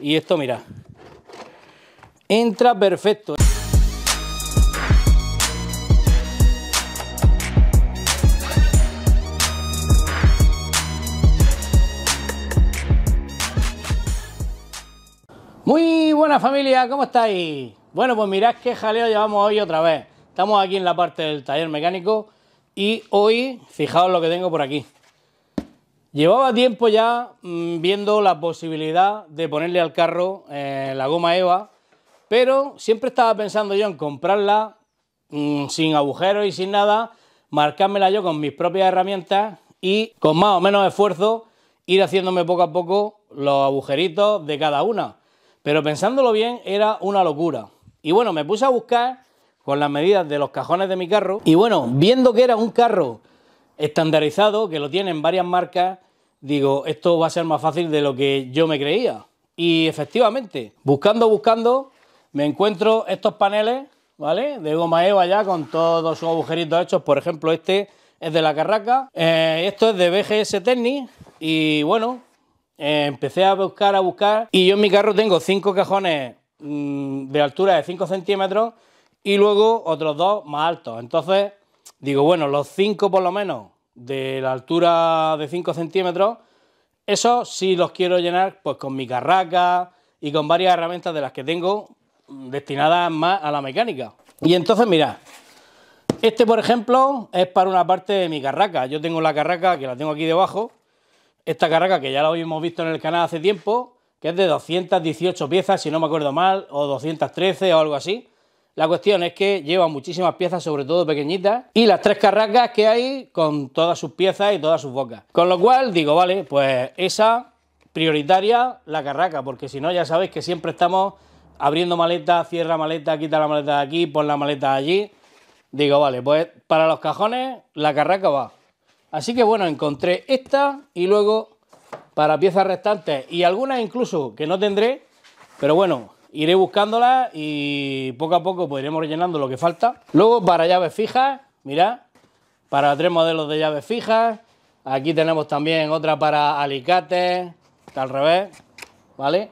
Y esto, mira, entra perfecto. Muy buena familia, ¿cómo estáis? Bueno, pues mirad qué jaleo llevamos hoy otra vez. Estamos aquí en la parte del taller mecánico y hoy, fijaos lo que tengo por aquí. Llevaba tiempo ya mm, viendo la posibilidad de ponerle al carro eh, la goma Eva, pero siempre estaba pensando yo en comprarla mm, sin agujeros y sin nada, marcármela yo con mis propias herramientas y con más o menos esfuerzo ir haciéndome poco a poco los agujeritos de cada una. Pero pensándolo bien era una locura. Y bueno, me puse a buscar con las medidas de los cajones de mi carro y bueno, viendo que era un carro estandarizado, que lo tienen varias marcas, digo, esto va a ser más fácil de lo que yo me creía. Y efectivamente, buscando, buscando, me encuentro estos paneles, ¿vale? De goma eva ya con todos sus agujeritos hechos. Por ejemplo, este es de la Carraca, eh, esto es de BGS Techni. y bueno, eh, empecé a buscar, a buscar y yo en mi carro tengo cinco cajones mm, de altura de 5 centímetros y luego otros dos más altos. Entonces Digo, bueno, los 5 por lo menos de la altura de 5 centímetros, eso sí los quiero llenar pues con mi carraca y con varias herramientas de las que tengo destinadas más a la mecánica. Y entonces, mira este por ejemplo es para una parte de mi carraca. Yo tengo la carraca que la tengo aquí debajo, esta carraca que ya la habíamos visto en el canal hace tiempo, que es de 218 piezas, si no me acuerdo mal, o 213 o algo así. La cuestión es que lleva muchísimas piezas, sobre todo pequeñitas, y las tres carracas que hay con todas sus piezas y todas sus bocas. Con lo cual digo, vale, pues esa prioritaria, la carraca, porque si no ya sabéis que siempre estamos abriendo maleta, cierra maleta, quita la maleta de aquí, pon la maleta de allí. Digo, vale, pues para los cajones la carraca va. Así que bueno, encontré esta y luego para piezas restantes y algunas incluso que no tendré, pero bueno, iré buscándolas y poco a poco iremos rellenando lo que falta. Luego para llaves fijas, mirad, para tres modelos de llaves fijas. Aquí tenemos también otra para alicates, está al revés, ¿vale?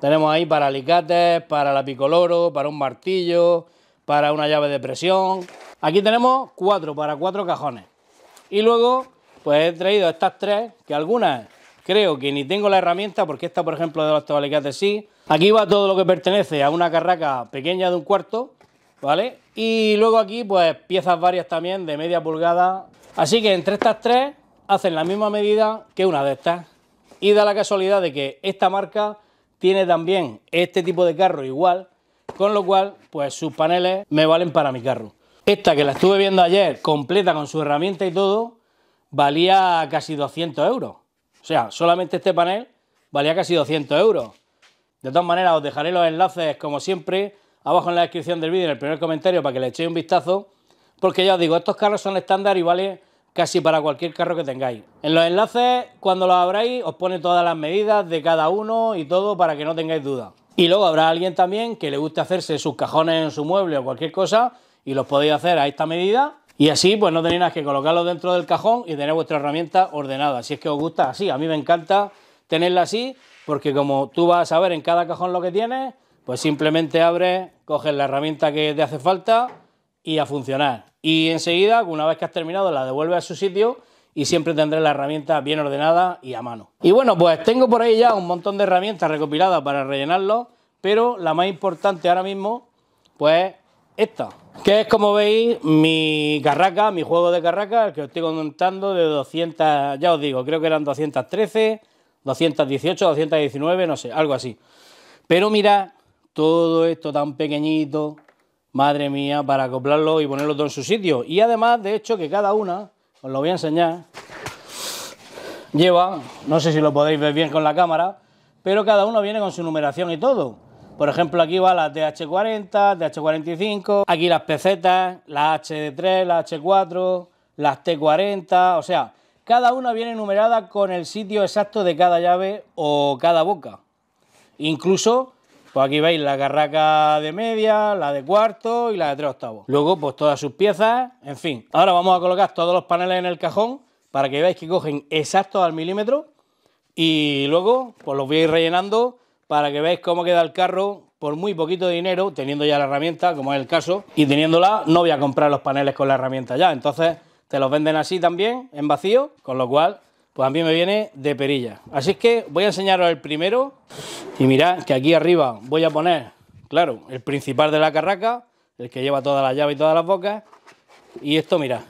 Tenemos ahí para alicates, para la picoloro, para un martillo, para una llave de presión. Aquí tenemos cuatro, para cuatro cajones. Y luego, pues he traído estas tres, que algunas creo que ni tengo la herramienta, porque esta, por ejemplo, de los alicates sí, Aquí va todo lo que pertenece a una carraca pequeña de un cuarto, ¿vale? Y luego aquí, pues, piezas varias también de media pulgada. Así que entre estas tres hacen la misma medida que una de estas. Y da la casualidad de que esta marca tiene también este tipo de carro igual, con lo cual, pues, sus paneles me valen para mi carro. Esta que la estuve viendo ayer, completa con su herramienta y todo, valía casi 200 euros. O sea, solamente este panel valía casi 200 euros. De todas maneras, os dejaré los enlaces, como siempre, abajo en la descripción del vídeo, en el primer comentario, para que le echéis un vistazo. Porque ya os digo, estos carros son estándar y vale casi para cualquier carro que tengáis. En los enlaces, cuando los abráis, os pone todas las medidas de cada uno y todo para que no tengáis dudas. Y luego habrá alguien también que le guste hacerse sus cajones en su mueble o cualquier cosa y los podéis hacer a esta medida. Y así pues no tenéis que colocarlos dentro del cajón y tener vuestra herramienta ordenada. Si es que os gusta así, a mí me encanta tenerla así, porque como tú vas a saber en cada cajón lo que tienes, pues simplemente abres, coges la herramienta que te hace falta y a funcionar. Y enseguida, una vez que has terminado, la devuelves a su sitio y siempre tendré la herramienta bien ordenada y a mano. Y bueno, pues tengo por ahí ya un montón de herramientas recopiladas para rellenarlo, pero la más importante ahora mismo, pues esta, que es como veis mi carraca, mi juego de carraca, que os estoy contando de 200, ya os digo, creo que eran 213, 218, 219, no sé, algo así. Pero mirad todo esto tan pequeñito, madre mía, para acoplarlo y ponerlo todo en su sitio. Y además, de hecho, que cada una, os lo voy a enseñar, lleva, no sé si lo podéis ver bien con la cámara, pero cada uno viene con su numeración y todo. Por ejemplo, aquí va la TH40, TH45, aquí las PZ Las H3, las H4, las T40, o sea, cada una viene numerada con el sitio exacto de cada llave o cada boca. Incluso, pues aquí veis la carraca de media, la de cuarto y la de tres octavos. Luego, pues todas sus piezas, en fin. Ahora vamos a colocar todos los paneles en el cajón para que veáis que cogen exactos al milímetro y luego pues los voy a ir rellenando para que veáis cómo queda el carro por muy poquito dinero, teniendo ya la herramienta, como es el caso, y teniéndola no voy a comprar los paneles con la herramienta ya, entonces se los venden así también, en vacío, con lo cual, pues a mí me viene de perilla. Así es que voy a enseñaros el primero y mirad que aquí arriba voy a poner, claro, el principal de la carraca, el que lleva todas las llaves y todas las bocas, y esto mirad.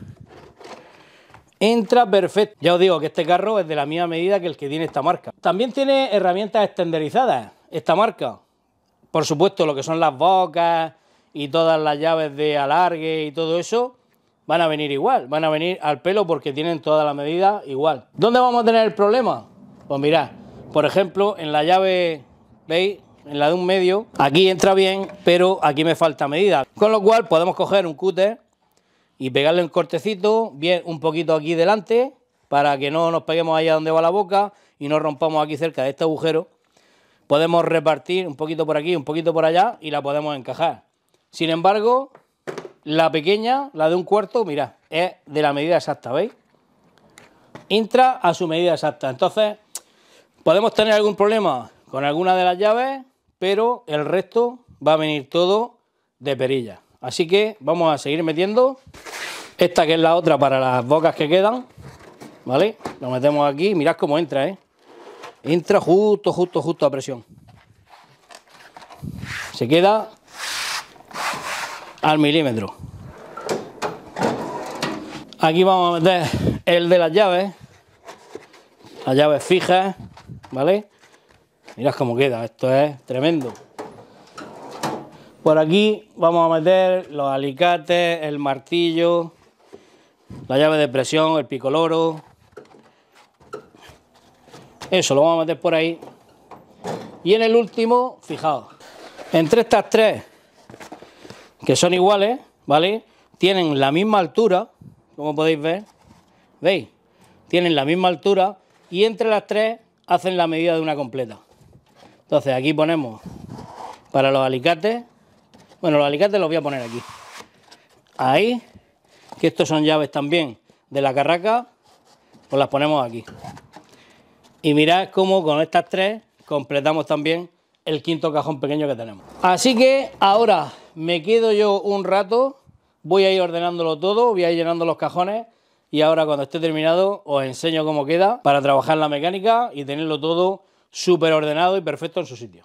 Entra perfecto. Ya os digo que este carro es de la misma medida que el que tiene esta marca. También tiene herramientas extenderizadas, esta marca. Por supuesto, lo que son las bocas y todas las llaves de alargue y todo eso, van a venir igual, van a venir al pelo porque tienen toda la medida igual. ¿Dónde vamos a tener el problema? Pues mirad, por ejemplo, en la llave, ¿veis? En la de un medio, aquí entra bien, pero aquí me falta medida. Con lo cual podemos coger un cúter y pegarle un cortecito, bien un poquito aquí delante, para que no nos peguemos allá donde va la boca y no rompamos aquí cerca de este agujero. Podemos repartir un poquito por aquí, un poquito por allá y la podemos encajar. Sin embargo, la pequeña, la de un cuarto, mirad, es de la medida exacta, ¿veis? Intra a su medida exacta. Entonces, podemos tener algún problema con alguna de las llaves, pero el resto va a venir todo de perilla. Así que vamos a seguir metiendo esta que es la otra para las bocas que quedan. ¿Vale? Lo metemos aquí. Mirad cómo entra, ¿eh? Entra justo, justo, justo a presión. Se queda al milímetro. Aquí vamos a meter el de las llaves, las llaves fijas, ¿vale? Mirad cómo queda, esto es tremendo. Por aquí vamos a meter los alicates, el martillo, la llave de presión, el picoloro. Eso lo vamos a meter por ahí. Y en el último, fijaos, entre estas tres que son iguales, ¿vale? Tienen la misma altura, como podéis ver, ¿veis? Tienen la misma altura y entre las tres hacen la medida de una completa. Entonces aquí ponemos para los alicates, bueno, los alicates los voy a poner aquí. Ahí, que estos son llaves también de la carraca, pues las ponemos aquí. Y mirad cómo con estas tres completamos también el quinto cajón pequeño que tenemos. Así que ahora me quedo yo un rato, voy a ir ordenándolo todo, voy a ir llenando los cajones y ahora cuando esté terminado os enseño cómo queda para trabajar la mecánica y tenerlo todo súper ordenado y perfecto en su sitio.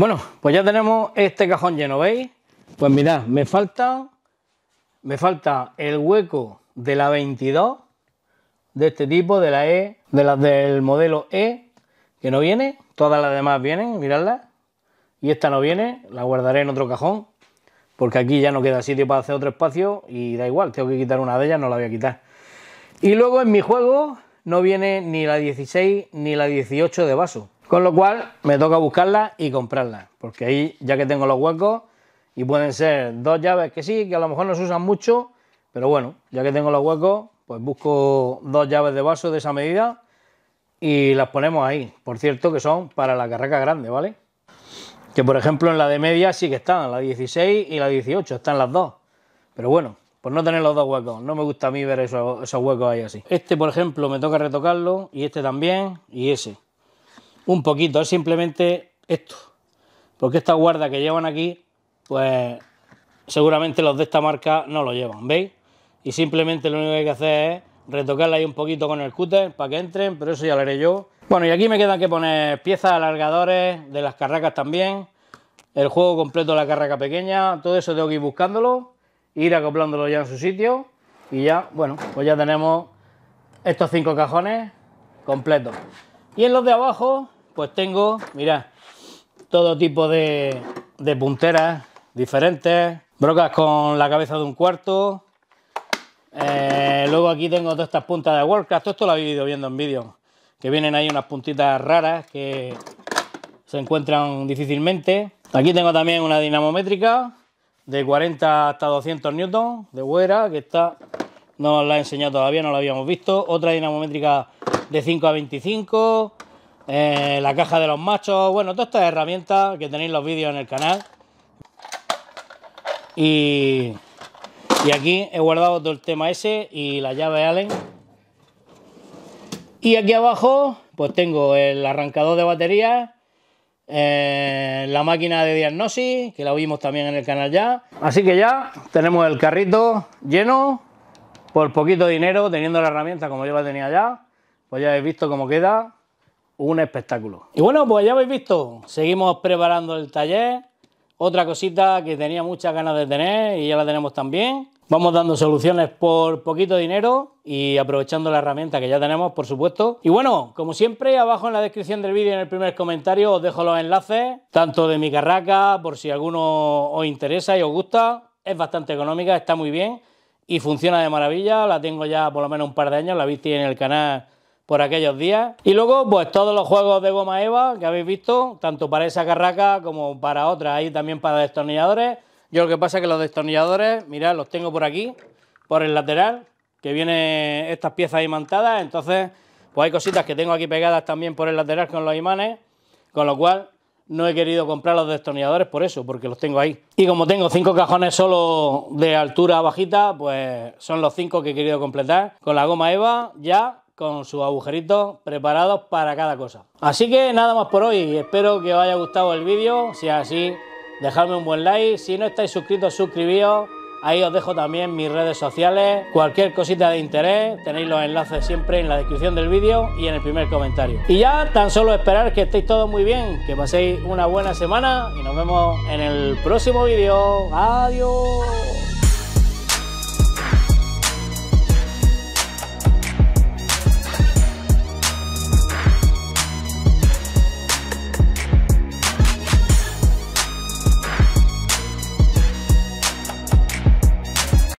Bueno, pues ya tenemos este cajón lleno, ¿veis? Pues mirad, me falta, me falta el hueco de la 22, de este tipo, de la E, de las del modelo E, que no viene, todas las demás vienen, miradlas, y esta no viene, la guardaré en otro cajón, porque aquí ya no queda sitio para hacer otro espacio y da igual, tengo que quitar una de ellas, no la voy a quitar. Y luego en mi juego no viene ni la 16 ni la 18 de vaso. Con lo cual me toca buscarlas y comprarlas, porque ahí ya que tengo los huecos y pueden ser dos llaves que sí, que a lo mejor no se usan mucho, pero bueno, ya que tengo los huecos, pues busco dos llaves de vaso de esa medida y las ponemos ahí. Por cierto, que son para la carraca grande, ¿vale? Que por ejemplo en la de media sí que están, la 16 y la 18, están las dos. Pero bueno, por no tener los dos huecos, no me gusta a mí ver esos, esos huecos ahí así. Este por ejemplo me toca retocarlo y este también y ese. Un poquito, es simplemente esto. Porque esta guarda que llevan aquí, pues seguramente los de esta marca no lo llevan, ¿veis? Y simplemente lo único que hay que hacer es retocarla ahí un poquito con el cúter para que entren, pero eso ya lo haré yo. Bueno, y aquí me quedan que poner piezas, alargadores de las carracas también, el juego completo de la carraca pequeña, todo eso tengo que ir buscándolo, ir acoplándolo ya en su sitio y ya, bueno, pues ya tenemos estos cinco cajones completos. Y en los de abajo, pues tengo, mira, todo tipo de, punteras diferentes, brocas con la cabeza de un cuarto. Eh, luego aquí tengo todas estas puntas de WordCraft, esto lo habéis ido viendo en vídeo, que vienen ahí unas puntitas raras que se encuentran difícilmente. Aquí tengo también una dinamométrica de 40 hasta 200 newton de Huera, que está, no la he enseñado todavía, no la habíamos visto. Otra dinamométrica de 5 a 25, eh, la caja de los machos, bueno, todas estas herramientas que tenéis los vídeos en el canal. Y, aquí he guardado todo el tema ese y la llave Allen. Y aquí abajo, pues tengo el arrancador de batería, eh, la máquina de diagnosis, que la vimos también en el canal ya. Así que ya tenemos el carrito lleno por poquito dinero, teniendo la herramienta como yo la tenía ya pues ya habéis visto cómo queda un espectáculo. Y bueno, pues ya habéis visto, seguimos preparando el taller. Otra cosita que tenía muchas ganas de tener y ya la tenemos también. Vamos dando soluciones por poquito dinero y aprovechando la herramienta que ya tenemos, por supuesto. Y bueno, como siempre, abajo en la descripción del vídeo, en el primer comentario, os dejo los enlaces, tanto de mi carraca, por si alguno os interesa y os gusta. Es bastante económica, está muy bien y funciona de maravilla. La tengo ya por lo menos un par de años, la viste en el canal por aquellos días. Y luego, pues todos los juegos de goma Eva que habéis visto, tanto para esa carraca como para otras, ahí también para destornilladores. Yo lo que pasa es que los destornilladores, mirad, los tengo por aquí, por el lateral, que vienen estas piezas imantadas, entonces, pues hay cositas que tengo aquí pegadas también por el lateral con los imanes, con lo cual no he querido comprar los destornilladores por eso, porque los tengo ahí. Y como tengo cinco cajones solo de altura bajita, pues son los cinco que he querido completar con la goma Eva ya con sus agujeritos preparados para cada cosa. Así que nada más por hoy, espero que os haya gustado el vídeo, si es así, dejadme un buen like, si no estáis suscritos, suscribíos, ahí os dejo también mis redes sociales, cualquier cosita de interés, tenéis los enlaces siempre en la descripción del vídeo y en el primer comentario. Y ya tan solo esperar que estéis todos muy bien, que paséis una buena semana y nos vemos en el próximo vídeo. Adiós.